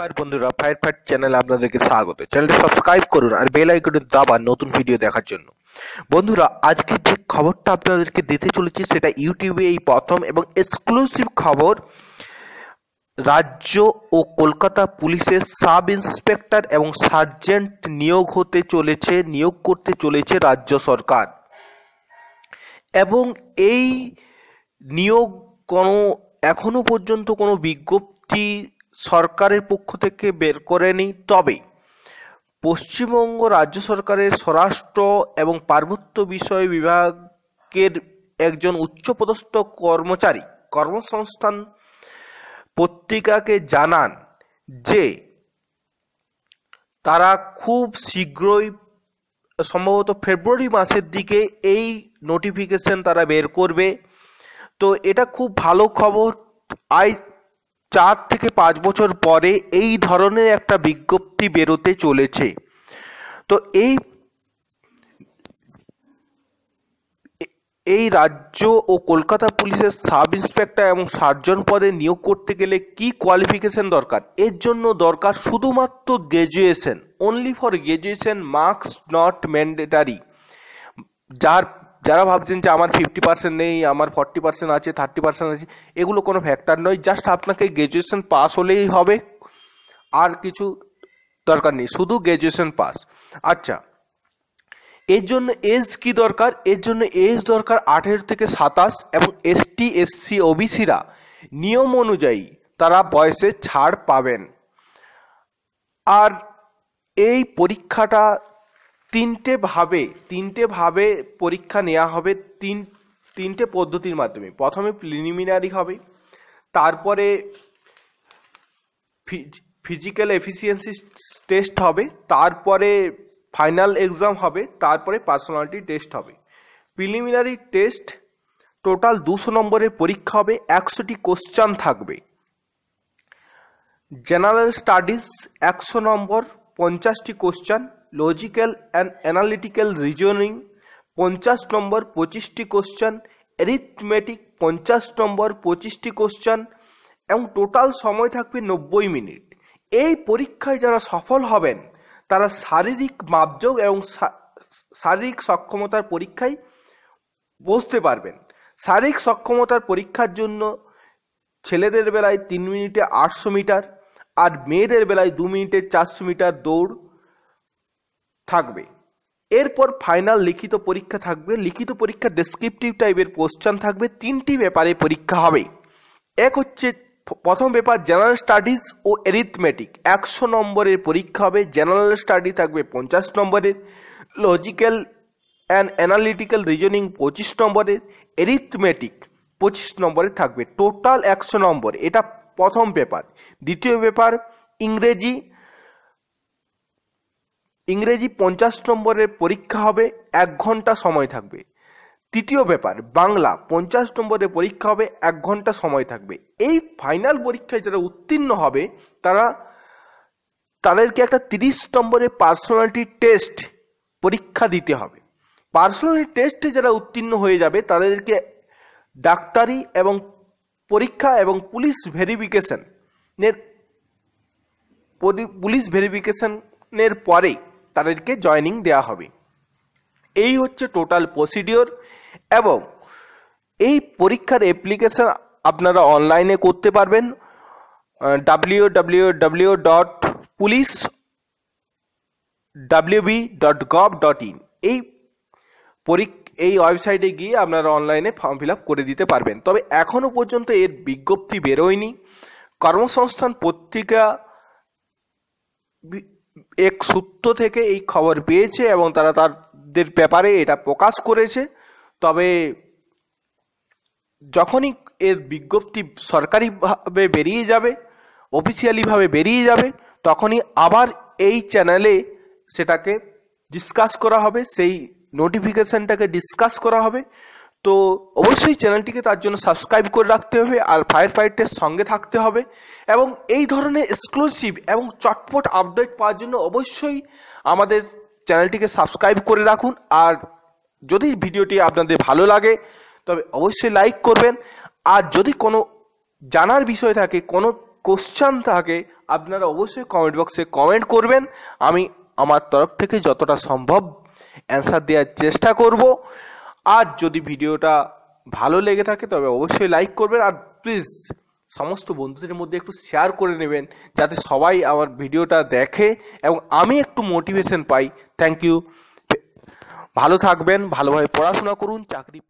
নমস্কার বন্ধুরা fire fight চ্যানেলে আপনাদেরকে স্বাগত চ্যানেলটি সাবস্ক্রাইব করুন আর বেল আইকনে দাবা নতুন ভিডিও দেখার জন্য বন্ধুরা আজকে যে খবরটা আপনাদেরকে দিতে চলেছি সেটা ইউটিউবে এই প্রথম এবং এক্সক্লুসিভ খবর রাজ্য ও কলকাতা পুলিশের সাব ইন্সপেক্টর এবং সার্জেন্ট নিয়োগ হতে চলেছে নিয়োগ করতে চলেছে রাজ্য সরকার এবং এই নিয়োগ কোনো এখনো পর্যন্ত কোনো বিজ্ঞপ্তি সরকারের পক্ষ থেকে বের করেনি তবে পশ্চিমবঙ্গ রাজ্য সরকারের স্বরাষ্ট্র এবং পার্বত্য বিষয় বিভাগের একজন উচ্চপদস্থ কর্মচারী কর্মসংস্থান পত্রিকাকে জানান যে তারা খুব শীঘ্রই সম্ভবত ফেব্রুয়ারি মাসের দিকে এই নোটিফিকেশন তারা বের করবে তো এটা খুব ভালো খবর আই চার থেকে পাঁচ বছর পরে এই ধরনের একটা বিজ্ঞপ্তি বেরোতে চলেছে তো এই এই রাজ্য ও কলকাতা পুলিশের সাব ইন্সপেক্টর এবং সার্জন পদে নিয়োগ করতে গেলে কি কোয়ালিফিকেশন দরকার এর জন্য দরকার শুধুমাত্র graduation only for graduation marks not mandatory যার যারা ভাবছেন যে আমার ফিফটি পার্সেন্ট নেই আমার ফর্টি পার্সেন্ট আছে থার্টি পার্সেন্ট আছে এগুলো কোনো ফ্যাক্টর নয় জাস্ট আপনাকে গ্র্যাজুয়েশন পাস হলেই হবে আর কিছু দরকার নেই শুধু গ্র্যাজুয়েশন পাস আচ্ছা এর জন্য এজ কি দরকার এর জন্য এজ দরকার আঠেরো থেকে সাতাশ এবং এসটি এসসি ওবিসিরা নিয়ম অনুযায়ী তারা বয়সে ছাড় পাবেন আর এই পরীক্ষাটা তিনটে ভাবে তিনটে ভাবে পরীক্ষা নেওয়া হবে তিন তিনটে পদ্ধতির মাধ্যমে প্রথমে প্রিলিমিনারি হবে তারপরে ফিজিক্যাল এফিসিয়েন্সি টেস্ট হবে তারপরে ফাইনাল এক্সাম হবে তারপরে পার্সোনালিটি টেস্ট হবে প্রিলিমিনারি টেস্ট টোটাল দুশো নম্বরের পরীক্ষা হবে একশোটি কোশ্চান থাকবে জেনারেল স্টাডিজ একশো নম্বর পঞ্চাশটি question logical and analytical reasoning পঞ্চাশ নম্বর পঁচিশটি কোশ্চেন অ্যারিথমেটিক পঞ্চাশ নম্বর পঁচিশটি কোশ্চেন এবং টোটাল সময় থাকবে নব্বই মিনিট এই পরীক্ষায় যারা সফল হবেন তারা শারীরিক মাপযোগ এবং শারীরিক সক্ষমতার পরীক্ষায় বসতে পারবেন শারীরিক সক্ষমতার পরীক্ষার জন্য ছেলেদের বেলায় তিন মিনিটে আটশো মিটার আর মেয়েদের বেলায় দু মিনিটে চারশো মিটার দৌড় থাকবে এরপর ফাইনাল লিখিত পরীক্ষা থাকবে লিখিত পরীক্ষা ডেসক্রিপটিভ টাইপের কোশ্চেন থাকবে তিনটি ব্যাপারে পরীক্ষা হবে এক হচ্ছে প্রথম পেপার জেনারেল স্টাডিজ ও এরিথমেটিক একশো নম্বরের পরীক্ষা হবে জেনারেল স্টাডি থাকবে পঞ্চাশ নম্বরের লজিক্যাল অ্যান্ড অ্যানালিটিক্যাল রিজনিং পঁচিশ নম্বরের এরিথমেটিক পঁচিশ নম্বরে থাকবে টোটাল একশো নম্বর এটা প্রথম পেপার দ্বিতীয় পেপার ইংরেজি ইংরেজি পঞ্চাশ নম্বরের পরীক্ষা হবে এক ঘন্টা সময় থাকবে তৃতীয় ব্যাপার বাংলা পঞ্চাশ নম্বরের পরীক্ষা হবে এক ঘন্টা সময় থাকবে এই ফাইনাল পরীক্ষায় যারা উত্তীর্ণ হবে তারা তাদেরকে একটা তিরিশ নম্বরের পার্সোনালিটি টেস্ট পরীক্ষা দিতে হবে পার্সোনালিটি টেস্টে যারা উত্তীর্ণ হয়ে যাবে তাদেরকে ডাক্তারি এবং পরীক্ষা এবং পুলিশ ভেরিফিকেশনের পুলিশ ভেরিফিকেশনের পরে তাদেরকে জয়নিং দেওয়া হবে এই হচ্ছে টোটাল প্রসিডিওর এবং এই পরীক্ষার অ্যাপ্লিকেশন আপনারা অনলাইনে করতে পারবেন W W W dot police WB dot gov dot in এই এই ওয়েবসাইটে গিয়ে আপনারা অনলাইনে ফর্ম ফিল আপ করে দিতে পারবেন তবে এখনও পর্যন্ত এর বিজ্ঞপ্তি বেরোয়নি কর্মসংস্থান পত্রিকা এক সূত্র থেকে এই খবর পেয়েছে এবং তারা তাদের ব্যাপারে এটা প্রকাশ করেছে তবে যখনই এর বিজ্ঞপ্তি সরকারিভাবে বেরিয়ে যাবে অফিসিয়ালিভাবে বেরিয়ে যাবে তখনই আবার এই চ্যানেলে সেটাকে ডিসকাস করা হবে সেই নোটিফিকেশনটাকে ডিসকাস করা হবে তো অবশ্যই চ্যানেলটিকে তার জন্য সাবস্ক্রাইব করে রাখতে হবে আর ফায়ার ফাইটের সঙ্গে থাকতে হবে এবং এই ধরনের এক্সক্লুসিভ এবং চটপট আপডেট পাওয়ার জন্য অবশ্যই আমাদের চ্যানেলটিকে সাবস্ক্রাইব করে রাখুন আর যদি ভিডিওটি আপনাদের ভালো লাগে তবে অবশ্যই লাইক করবেন আর যদি কোনো জানার বিষয় থাকে কোনো কোশ্চান থাকে আপনারা অবশ্যই কমেন্ট বক্সে কমেন্ট করবেন আমি আমার তরফ থেকে যতটা সম্ভব অ্যান্সার দেওয়ার চেষ্টা করব আর যদি ভিডিওটা ভালো লেগে থাকে তবে অবশ্যই লাইক করবেন আর প্লিজ সমস্ত বন্ধুদের মধ্যে একটু শেয়ার করে নেবেন যাতে সবাই আমার ভিডিওটা দেখে এবং আমি একটু মোটিভেশন পাই থ্যাংক ইউ ভালো থাকবেন ভালোভাবে পড়াশোনা করুন চাকরি